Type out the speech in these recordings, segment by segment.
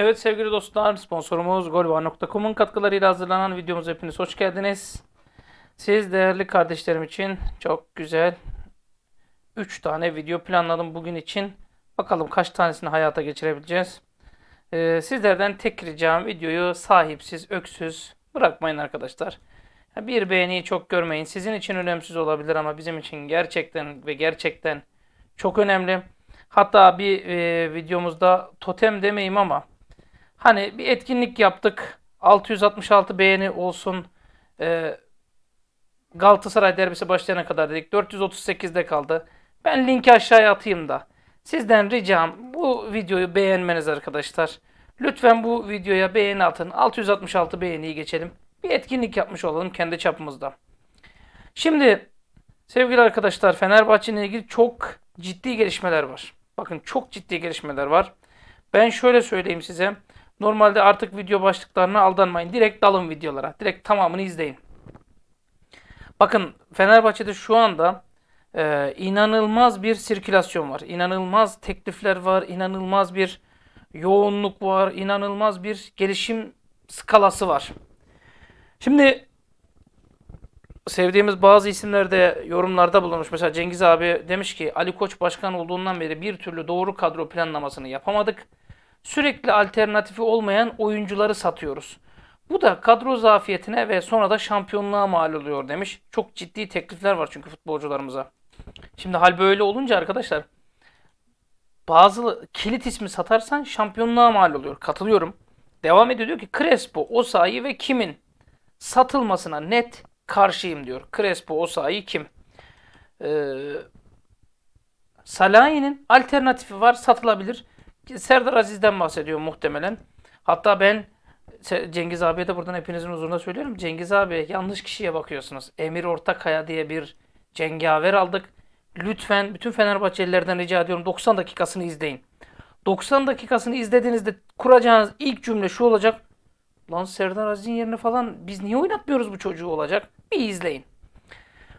Evet sevgili dostlar sponsorumuz golvar.com'un katkılarıyla hazırlanan videomuz hepiniz hoş geldiniz. Siz değerli kardeşlerim için çok güzel 3 tane video planladım bugün için. Bakalım kaç tanesini hayata geçirebileceğiz. Ee, sizlerden tek ricam videoyu sahipsiz, öksüz bırakmayın arkadaşlar. Bir beğeniyi çok görmeyin. Sizin için önemsiz olabilir ama bizim için gerçekten ve gerçekten çok önemli. Hatta bir e, videomuzda totem demeyeyim ama Hani bir etkinlik yaptık. 666 beğeni olsun. E, Galatasaray derbisi başlayana kadar dedik. 438'de kaldı. Ben linki aşağıya atayım da. Sizden ricam bu videoyu beğenmeniz arkadaşlar. Lütfen bu videoya beğeni atın. 666 beğeniyi geçelim. Bir etkinlik yapmış olalım kendi çapımızda. Şimdi sevgili arkadaşlar Fenerbahçe ilgili çok ciddi gelişmeler var. Bakın çok ciddi gelişmeler var. Ben şöyle söyleyeyim size. Normalde artık video başlıklarına aldanmayın. Direkt dalın videolara. Direkt tamamını izleyin. Bakın Fenerbahçe'de şu anda e, inanılmaz bir sirkülasyon var. İnanılmaz teklifler var. inanılmaz bir yoğunluk var. inanılmaz bir gelişim skalası var. Şimdi sevdiğimiz bazı isimler de yorumlarda bulunmuş. Mesela Cengiz abi demiş ki Ali Koç başkan olduğundan beri bir türlü doğru kadro planlamasını yapamadık sürekli alternatifi olmayan oyuncuları satıyoruz. Bu da kadro zafiyetine ve sonra da şampiyonluğa mal oluyor demiş. Çok ciddi teklifler var çünkü futbolcularımıza. Şimdi hal böyle olunca arkadaşlar bazı kilit ismi satarsan şampiyonluğa mal oluyor. Katılıyorum. Devam ediyor diyor ki Crespo, Osayi ve kimin satılmasına net karşıyım diyor. Crespo, Osayi kim? Ee, Salahi'nin alternatifi var satılabilir. Serdar Aziz'den bahsediyor muhtemelen. Hatta ben Cengiz abiye de buradan hepinizin huzurunda söylüyorum. Cengiz abi yanlış kişiye bakıyorsunuz. Emir Ortakaya diye bir cengaver aldık. Lütfen bütün Fenerbahçelilerden rica ediyorum 90 dakikasını izleyin. 90 dakikasını izlediğinizde kuracağınız ilk cümle şu olacak. Lan Serdar Aziz'in yerine falan biz niye oynatmıyoruz bu çocuğu olacak? Bir izleyin.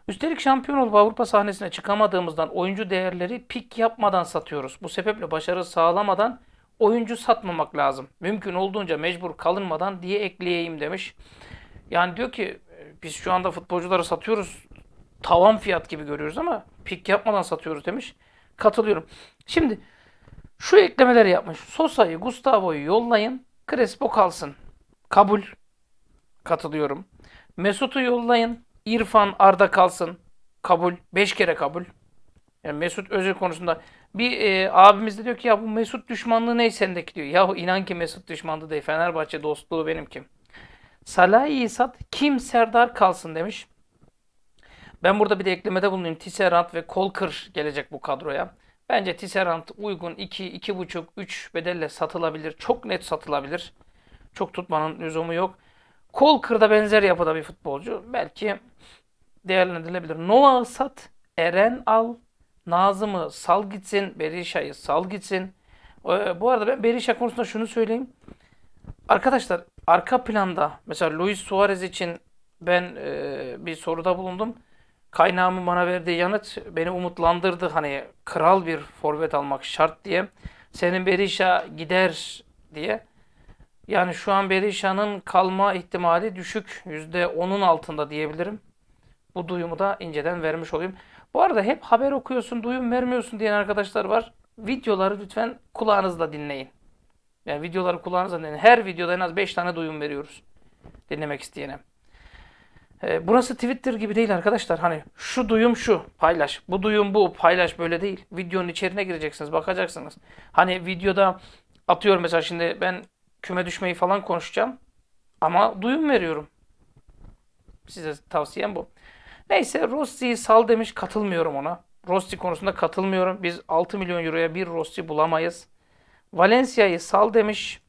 Üstelik şampiyon olup Avrupa sahnesine çıkamadığımızdan oyuncu değerleri pik yapmadan satıyoruz. Bu sebeple başarı sağlamadan oyuncu satmamak lazım. Mümkün olduğunca mecbur kalınmadan diye ekleyeyim demiş. Yani diyor ki e, biz şu anda futbolcuları satıyoruz. Tavan fiyat gibi görüyoruz ama pik yapmadan satıyoruz demiş. Katılıyorum. Şimdi şu eklemeleri yapmış. Sosa'yı, Gustavo'yu yollayın. Crespo kalsın. Kabul. Katılıyorum. Mesut'u yollayın. İrfan Arda kalsın. Kabul. Beş kere kabul. Yani Mesut Özil konusunda bir e, abimiz de diyor ki ya bu Mesut düşmanlığı ne sendeki diyor. Yahu inan ki Mesut düşmanlığı değil. Fenerbahçe dostluğu benim kim? Salahi Isat kim Serdar kalsın demiş. Ben burada bir de eklemede bulunayım. Tisserant ve Kolkır gelecek bu kadroya. Bence Tisserant uygun 2, 2,5, 3 bedelle satılabilir. Çok net satılabilir. Çok tutmanın lüzumu yok. Kolkır da benzer yapıda bir futbolcu. Belki değerlendirilebilir. Nova'ı sat, Eren al, Nazım'ı sal gitsin, Berişa'yı sal gitsin. Ee, bu arada ben Berisha konusunda şunu söyleyeyim. Arkadaşlar arka planda mesela Luis Suarez için ben e, bir soruda bulundum. Kaynağımın bana verdiği yanıt beni umutlandırdı. Hani kral bir forvet almak şart diye. Senin Berisha gider diye. Yani şu an Berisha'nın kalma ihtimali düşük. %10'un altında diyebilirim. Bu duyumu da inceden vermiş olayım. Bu arada hep haber okuyorsun, duyum vermiyorsun diyen arkadaşlar var. Videoları lütfen kulağınızla dinleyin. Yani videoları kulağınızla dinleyin. Her videoda en az 5 tane duyum veriyoruz. Dinlemek isteyene. Ee, burası Twitter gibi değil arkadaşlar. Hani şu duyum şu paylaş. Bu duyum bu paylaş böyle değil. Videonun içeriğine gireceksiniz bakacaksınız. Hani videoda atıyor mesela şimdi ben küme düşmeyi falan konuşacağım. Ama duyum veriyorum. Size tavsiyem bu. Neyse Rossi'yi sal demiş katılmıyorum ona. Rossi konusunda katılmıyorum. Biz 6 milyon euroya bir Rossi bulamayız. Valencia'yı sal demiş.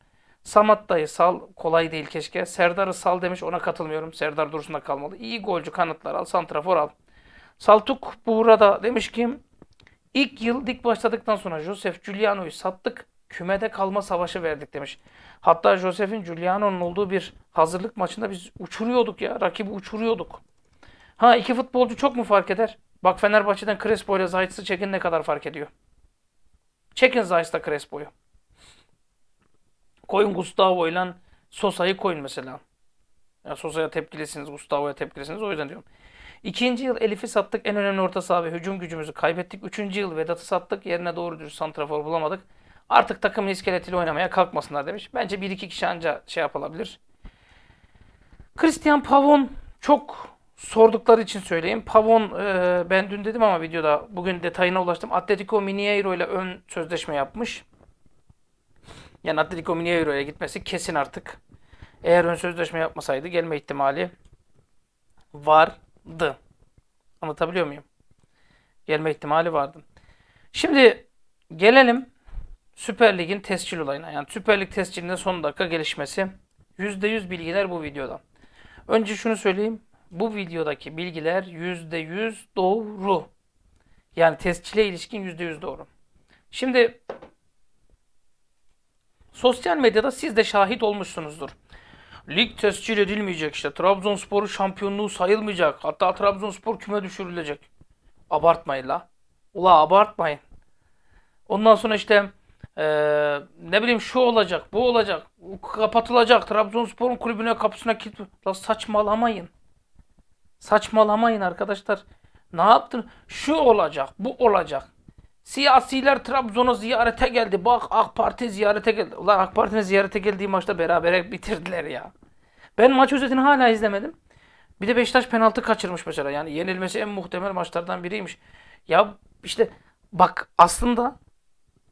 Samatta'yı sal. Kolay değil keşke. Serdar'ı sal demiş. Ona katılmıyorum. Serdar Dursun'a kalmalı. İyi golcü kanıtlar al. Santrafor al. Saltuk Burada demiş ki ilk yıl dik başladıktan sonra Josef Giuliano'yu sattık. Kümede kalma savaşı verdik demiş. Hatta Josef'in Giuliano'nun olduğu bir hazırlık maçında biz uçuruyorduk ya. Rakibi uçuruyorduk. Ha iki futbolcu çok mu fark eder? Bak Fenerbahçe'den Crespo ile Zayt'sı çekin ne kadar fark ediyor. Çekin Zayt'la Crespo'yu. Koyun Gustavo ile Sosa'yı koyun mesela. Ya Sosa'ya tepkilisiniz, Gustavo'ya tepkilisiniz. O yüzden diyorum. İkinci yıl Elif'i sattık. En önemli orta saha ve hücum gücümüzü kaybettik. Üçüncü yıl Vedat'ı sattık. Yerine doğru dürüst santrafor bulamadık. Artık takımın iskeletiyle oynamaya kalkmasınlar demiş. Bence bir iki kişi anca şey yapılabilir. Christian Pavon çok sordukları için söyleyeyim. Pavon e, ben dün dedim ama videoda bugün detayına ulaştım. Atletico Mineiro ile ön sözleşme yapmış. Yani Atletico Mineiro ile gitmesi kesin artık. Eğer ön sözleşme yapmasaydı gelme ihtimali vardı. Anlatabiliyor muyum? Gelme ihtimali vardı. Şimdi gelelim Süper Lig'in tescil olayına. Yani Süper Lig tescilinin son dakika gelişmesi. %100 bilgiler bu videoda. Önce şunu söyleyeyim bu videodaki bilgiler %100 doğru. Yani tescile ilişkin %100 doğru. Şimdi sosyal medyada siz de şahit olmuşsunuzdur. Lig tescil edilmeyecek işte. Trabzonspor'un şampiyonluğu sayılmayacak. Hatta Trabzonspor küme düşürülecek. Abartmayın la. Ula abartmayın. Ondan sonra işte ee, ne bileyim şu olacak, bu olacak. Kapatılacak. Trabzonspor'un kulübüne kapısına kilit. La saçmalamayın. Saçmalamayın arkadaşlar. Ne yaptın? Şu olacak, bu olacak. Siyasiler Trabzon'a ziyarete geldi. Bak AK Parti ziyarete geldi. Ulan AK Parti'nin ziyarete geldiği maçta beraber bitirdiler ya. Ben maç özetini hala izlemedim. Bir de Beşiktaş penaltı kaçırmış mesela. Yani yenilmesi en muhtemel maçlardan biriymiş. Ya işte bak aslında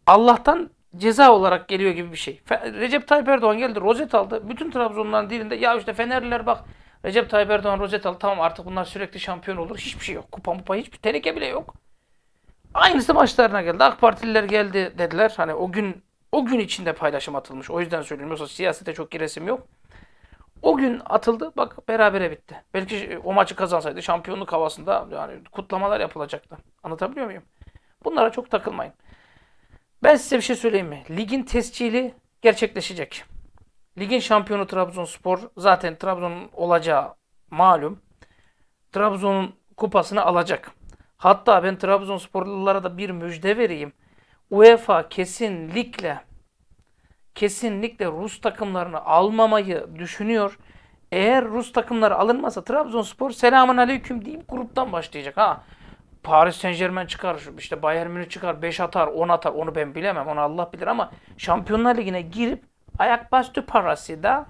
Allah'tan ceza olarak geliyor gibi bir şey. Recep Tayyip Erdoğan geldi rozet aldı. Bütün Trabzonluların dilinde ya işte Fenerliler bak Recep Tayyip Erdoğan Rosetal tamam artık bunlar sürekli şampiyon olur. Hiçbir şey yok. Kupa mupa hiçbir teneke bile yok. Aynısı başlarına geldi. AK Partililer geldi dediler. Hani o gün o gün içinde paylaşım atılmış. O yüzden söylüyorum. Yoksa siyasete çok giresim yok. O gün atıldı. Bak berabere bitti. Belki o maçı kazansaydı şampiyonluk havasında yani kutlamalar yapılacaktı. Anlatabiliyor muyum? Bunlara çok takılmayın. Ben size bir şey söyleyeyim mi? Ligin tescili gerçekleşecek. Ligin şampiyonu Trabzonspor. Zaten Trabzon'un olacağı malum. Trabzon'un kupasını alacak. Hatta ben Trabzonsporlulara da bir müjde vereyim. UEFA kesinlikle kesinlikle Rus takımlarını almamayı düşünüyor. Eğer Rus takımları alınmasa Trabzonspor selamun aleyküm deyip gruptan başlayacak. Ha Paris Saint Germain çıkar, işte Bayern Münih çıkar, 5 atar, 10 atar onu ben bilemem, onu Allah bilir ama Şampiyonlar Ligi'ne girip Ayak bastı parası da.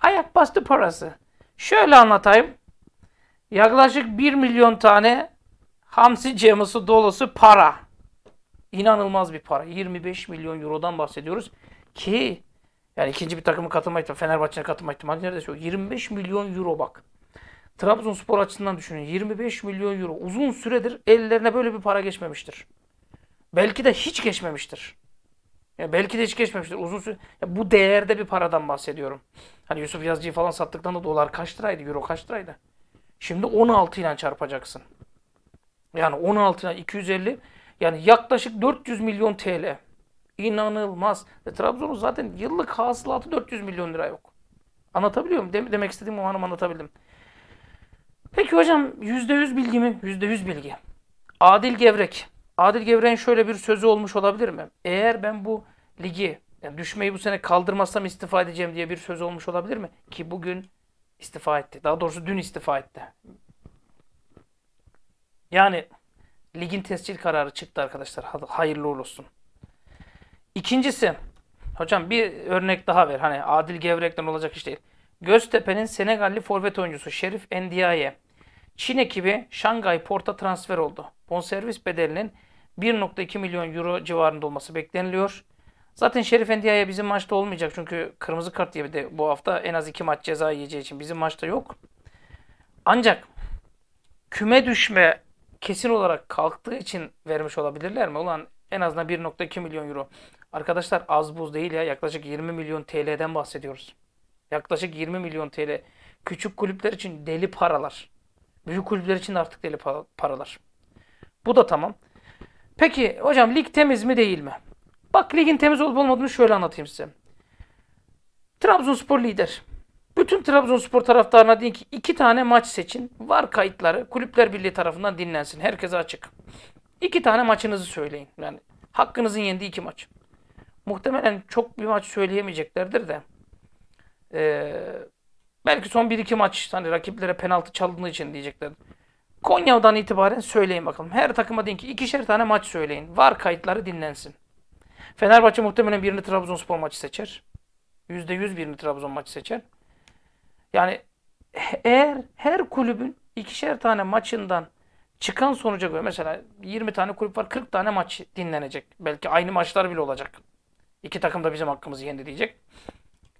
Ayak bastı parası. Şöyle anlatayım. Yaklaşık 1 milyon tane hamsi cemusu dolusu para. İnanılmaz bir para. 25 milyon eurodan bahsediyoruz. Ki yani ikinci bir takımı katılma ihtimali, Fenerbahçe'ye katılma ihtimali neredeyse 25 milyon euro bak. Trabzonspor açısından düşünün. 25 milyon euro uzun süredir ellerine böyle bir para geçmemiştir. Belki de hiç geçmemiştir. Ya belki de hiç geçmemiştir. Uzun süre ya bu değerde bir paradan bahsediyorum. Hani Yusuf Yazıcı'yı falan sattıklarında dolar kaç liraydı, euro kaç liraydı? Şimdi 16 ile çarpacaksın. Yani 16 ile 250 yani yaklaşık 400 milyon TL. İnanılmaz. E, Trabzon'un zaten yıllık hasılatı 400 milyon lira yok. Anlatabiliyor muyum? demek istediğim o hanım anlatabildim. Peki hocam %100 bilgi mi? %100 bilgi. Adil Gevrek. Adil Gevrek'in şöyle bir sözü olmuş olabilir mi? Eğer ben bu ligi yani düşmeyi bu sene kaldırmazsam istifa edeceğim diye bir söz olmuş olabilir mi? Ki bugün istifa etti. Daha doğrusu dün istifa etti. Yani ligin tescil kararı çıktı arkadaşlar. Hayırlı olsun. İkincisi, hocam bir örnek daha ver. Hani Adil Gevrek'ten olacak iş değil. Göztepe'nin Senegalli forvet oyuncusu Şerif Endiaye. Çin ekibi Şangay Port'a transfer oldu bonservis bedelinin 1.2 milyon euro civarında olması bekleniliyor. Zaten Şerif Endia'ya bizim maçta olmayacak çünkü kırmızı kart diye de bu hafta en az iki maç ceza yiyeceği için bizim maçta yok. Ancak küme düşme kesin olarak kalktığı için vermiş olabilirler mi? Ulan en azından 1.2 milyon euro. Arkadaşlar az buz değil ya yaklaşık 20 milyon TL'den bahsediyoruz. Yaklaşık 20 milyon TL. Küçük kulüpler için deli paralar. Büyük kulüpler için artık deli paralar. Bu da tamam. Peki hocam lig temiz mi değil mi? Bak ligin temiz olup olmadığını şöyle anlatayım size. Trabzonspor lider. Bütün Trabzonspor taraftarına deyin ki iki tane maç seçin. Var kayıtları Kulüpler Birliği tarafından dinlensin. Herkese açık. İki tane maçınızı söyleyin. Yani hakkınızın yendiği iki maç. Muhtemelen çok bir maç söyleyemeyeceklerdir de. Ee, belki son bir iki maç hani rakiplere penaltı çaldığı için diyecekler. Konya'dan itibaren söyleyin bakalım. Her takıma deyin ki ikişer tane maç söyleyin. Var kayıtları dinlensin. Fenerbahçe muhtemelen birini Trabzonspor maçı seçer. %100 birini Trabzon maçı seçer. Yani eğer her kulübün ikişer tane maçından çıkan sonuca göre mesela 20 tane kulüp var 40 tane maç dinlenecek. Belki aynı maçlar bile olacak. İki takım da bizim hakkımızı yendi diyecek.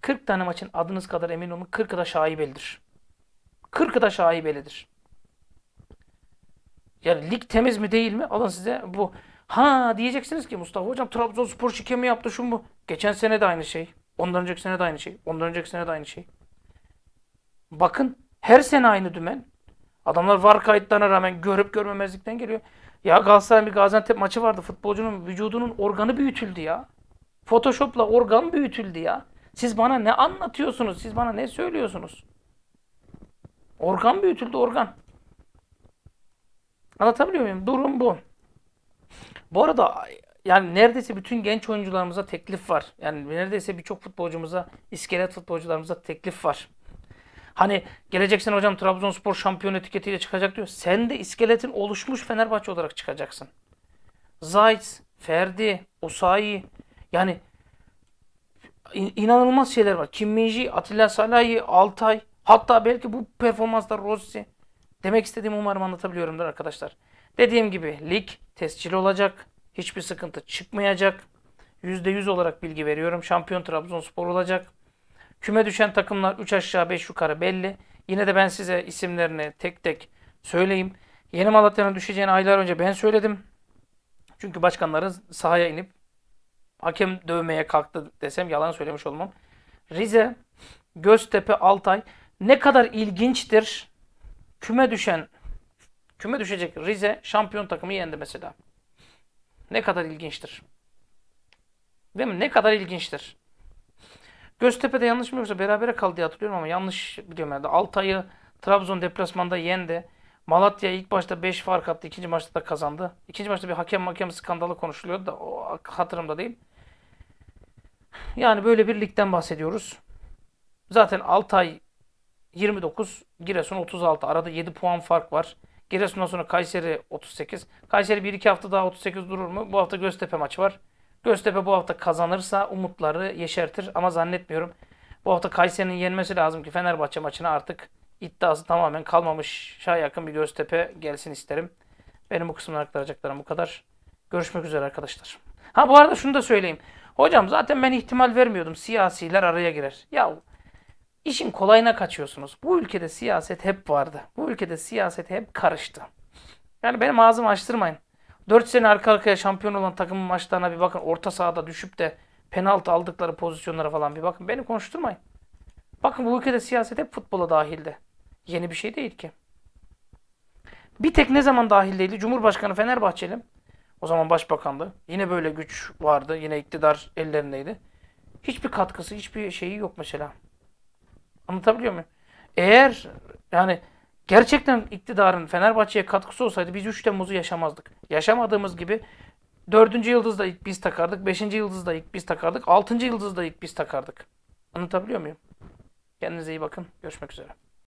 40 tane maçın adınız kadar emin olun 40'ı da şaibelidir. 40'ı da şaibelidir. Yani lig temiz mi değil mi? Alın size bu. Ha diyeceksiniz ki Mustafa Hocam Trabzonspor şikemi yaptı şun bu. Geçen sene de aynı şey. Ondan önceki sene de aynı şey. Ondan önceki sene de aynı şey. Bakın her sene aynı dümen. Adamlar var kayıtlarına rağmen görüp görmemezlikten geliyor. Ya Galatasaray bir Gaziantep maçı vardı. Futbolcunun vücudunun organı büyütüldü ya. Photoshop'la organ büyütüldü ya. Siz bana ne anlatıyorsunuz? Siz bana ne söylüyorsunuz? Organ büyütüldü organ. Anlatabiliyor muyum? Durum bu. Bu arada yani neredeyse bütün genç oyuncularımıza teklif var. Yani neredeyse birçok futbolcumuza, iskelet futbolcularımıza teklif var. Hani geleceksin hocam Trabzonspor şampiyon etiketiyle çıkacak diyor. Sen de iskeletin oluşmuş Fenerbahçe olarak çıkacaksın. Zayt, Ferdi, Osayi yani inanılmaz şeyler var. Kim Minji, Atilla Salahi, Altay hatta belki bu performanslar Rossi. Demek istediğimi umarım anlatabiliyorumdur arkadaşlar. Dediğim gibi lig tescil olacak. Hiçbir sıkıntı çıkmayacak. %100 olarak bilgi veriyorum. Şampiyon Trabzonspor olacak. Küme düşen takımlar 3 aşağı 5 yukarı belli. Yine de ben size isimlerini tek tek söyleyeyim. Yeni Malatya'nın düşeceğini aylar önce ben söyledim. Çünkü başkanları sahaya inip hakem dövmeye kalktı desem yalan söylemiş olmam. Rize, Göztepe, Altay ne kadar ilginçtir küme düşen, küme düşecek Rize şampiyon takımı yendi mesela. Ne kadar ilginçtir. Değil mi? Ne kadar ilginçtir. Göztepe'de yanlış mı yoksa berabere kaldı diye hatırlıyorum ama yanlış biliyorum herhalde. Altay'ı Trabzon deplasmanda yendi. Malatya ilk başta 5 fark attı. ikinci maçta da kazandı. İkinci maçta bir hakem hakem skandalı konuşuluyordu da o hatırımda değil. Yani böyle bir ligden bahsediyoruz. Zaten Altay 29, Giresun 36. Arada 7 puan fark var. Giresun'dan sonra Kayseri 38. Kayseri 1-2 hafta daha 38 durur mu? Bu hafta Göztepe maçı var. Göztepe bu hafta kazanırsa umutları yeşertir ama zannetmiyorum. Bu hafta Kayseri'nin yenmesi lazım ki Fenerbahçe maçına artık iddiası tamamen kalmamış. Şah yakın bir Göztepe gelsin isterim. Benim bu kısımdan aktaracaklarım bu kadar. Görüşmek üzere arkadaşlar. Ha bu arada şunu da söyleyeyim. Hocam zaten ben ihtimal vermiyordum. Siyasiler araya girer. Ya İşin kolayına kaçıyorsunuz. Bu ülkede siyaset hep vardı. Bu ülkede siyaset hep karıştı. Yani benim ağzımı açtırmayın. 4 sene arka arkaya şampiyon olan takımın maçlarına bir bakın. Orta sahada düşüp de penaltı aldıkları pozisyonlara falan bir bakın. Beni konuşturmayın. Bakın bu ülkede siyaset hep futbola dahildi. Yeni bir şey değil ki. Bir tek ne zaman dahil değildi? Cumhurbaşkanı Fenerbahçeli. O zaman başbakandı. Yine böyle güç vardı. Yine iktidar ellerindeydi. Hiçbir katkısı, hiçbir şeyi yok mesela. Anlatabiliyor muyum? Eğer yani gerçekten iktidarın Fenerbahçe'ye katkısı olsaydı biz 3 Temmuz'u yaşamazdık. Yaşamadığımız gibi 4. yıldızı ilk biz takardık, 5. yıldızı ilk biz takardık, 6. yıldızı ilk biz takardık. Anlatabiliyor muyum? Kendinize iyi bakın. Görüşmek üzere.